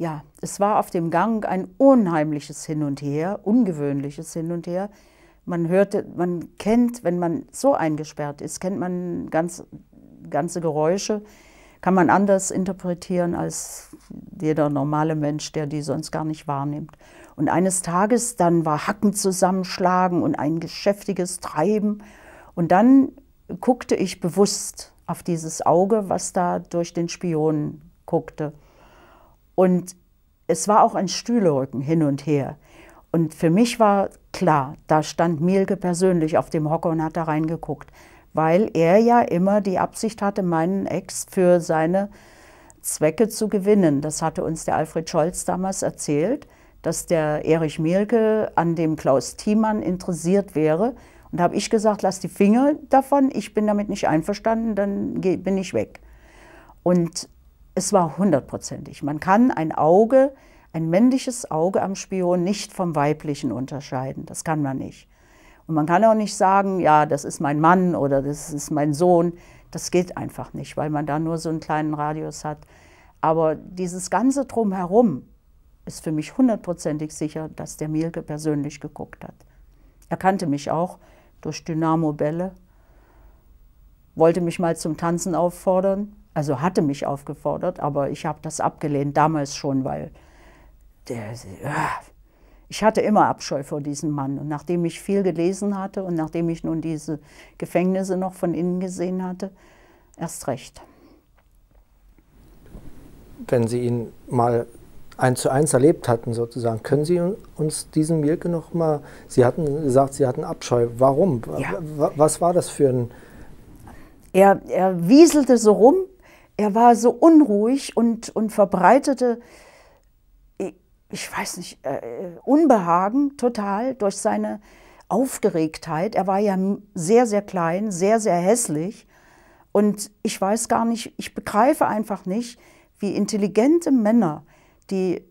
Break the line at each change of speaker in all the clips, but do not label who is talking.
Ja, es war auf dem Gang ein unheimliches Hin und Her, ungewöhnliches Hin und Her. Man hörte, man kennt, wenn man so eingesperrt ist, kennt man ganz, ganze Geräusche, kann man anders interpretieren als jeder normale Mensch, der die sonst gar nicht wahrnimmt. Und eines Tages dann war Hacken zusammenschlagen und ein geschäftiges Treiben. Und dann guckte ich bewusst auf dieses Auge, was da durch den Spion guckte. Und es war auch ein Stühlerücken hin und her. Und für mich war klar, da stand Mielke persönlich auf dem Hocker und hat da reingeguckt, weil er ja immer die Absicht hatte, meinen Ex für seine Zwecke zu gewinnen. Das hatte uns der Alfred Scholz damals erzählt, dass der Erich Mielke an dem Klaus Thiemann interessiert wäre. Und da habe ich gesagt, lass die Finger davon, ich bin damit nicht einverstanden, dann bin ich weg. Und es war hundertprozentig. Man kann ein Auge, ein männliches Auge am Spion nicht vom weiblichen unterscheiden. Das kann man nicht. Und man kann auch nicht sagen, ja, das ist mein Mann oder das ist mein Sohn. Das geht einfach nicht, weil man da nur so einen kleinen Radius hat. Aber dieses ganze Drumherum ist für mich hundertprozentig sicher, dass der Mielke persönlich geguckt hat. Er kannte mich auch durch Dynamo-Bälle wollte mich mal zum Tanzen auffordern, also hatte mich aufgefordert, aber ich habe das abgelehnt damals schon, weil der, ah, ich hatte immer Abscheu vor diesem Mann. Und nachdem ich viel gelesen hatte und nachdem ich nun diese Gefängnisse noch von innen gesehen hatte, erst recht. Wenn Sie ihn mal eins zu eins erlebt hatten, sozusagen. Können Sie uns diesen Mirke noch mal? Sie hatten gesagt, Sie hatten Abscheu. Warum? Ja. Was war das für ein er, er wieselte so rum, er war so unruhig und, und verbreitete, ich weiß nicht, äh, Unbehagen total durch seine Aufgeregtheit. Er war ja sehr, sehr klein, sehr, sehr hässlich. Und ich weiß gar nicht, ich begreife einfach nicht, wie intelligente Männer, die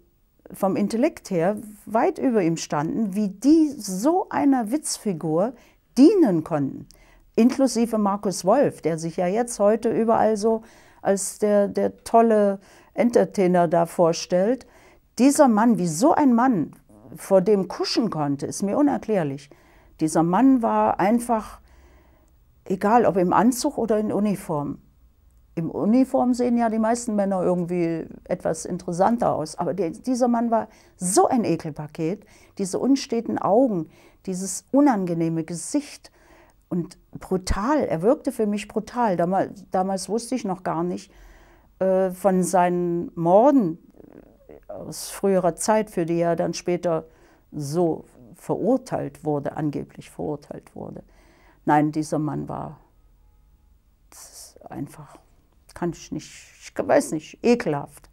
vom Intellekt her weit über ihm standen, wie die so einer Witzfigur dienen konnten inklusive Markus Wolf, der sich ja jetzt heute überall so als der, der tolle Entertainer da vorstellt. Dieser Mann, wie so ein Mann vor dem kuschen konnte, ist mir unerklärlich. Dieser Mann war einfach, egal ob im Anzug oder in Uniform. Im Uniform sehen ja die meisten Männer irgendwie etwas interessanter aus. Aber der, dieser Mann war so ein Ekelpaket. Diese unsteten Augen, dieses unangenehme Gesicht, und brutal. Er wirkte für mich brutal. Damals, damals wusste ich noch gar nicht äh, von seinen Morden äh, aus früherer Zeit, für die er dann später so verurteilt wurde, angeblich verurteilt wurde. Nein, dieser Mann war einfach, kann ich nicht, ich weiß nicht, ekelhaft.